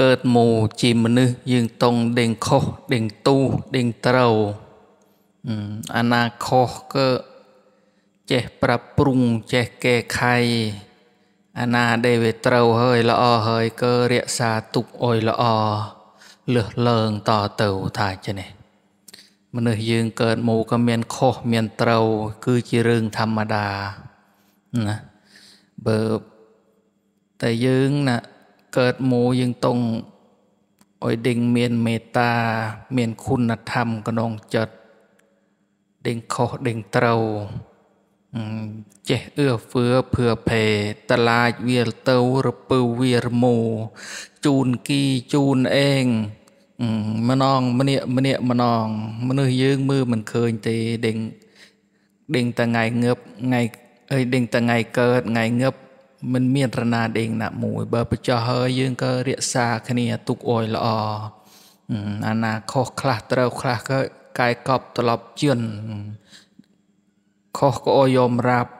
កើតមកជាមនុស្សយើងតង់ដេងខុសដេងទូដេងត្រូវអនាខុសក៏ចេះប្រប្រុងចេះកែខៃអាណាដែលវាត្រូវហើយល្អហើយក៏រក្សាទុកអុយល្អលឹះលើងតទៅថាចឹងនេះមនុស្សយើងកើតមកក៏មានខុសមានត្រូវគឺជារឿងធម្មតាណាបើតែយើងណាកើតមកយើងຕ້ອງឲ្យដេញមានមេត្តាមានគុណធម៌ក្នុងចិត្តដេញខុសដេញត្រូវចេះអឺហ្វឺភឿភេតឡាចវាលទៅរពើវារមូជូនគីជូនអេងម្នងម្នាក់ម្នាក់ម្នងមនុស្សយើងមើលមិនឃើញទេដេញដេញតែថ្ងៃងឹបថ្ងៃអីដេញតែថ្ងៃកើតថ្ងៃងឹបមិនមានរណាដេងណាមួយបើបចោះហើយយើងក៏រក្សាគ្នាទុកអយល្អអាណាខុសខ្លះត្រូវ ខ្លះក៏កាយកប់ត្រឡប់ជឿនខុសក៏អយយមរាប់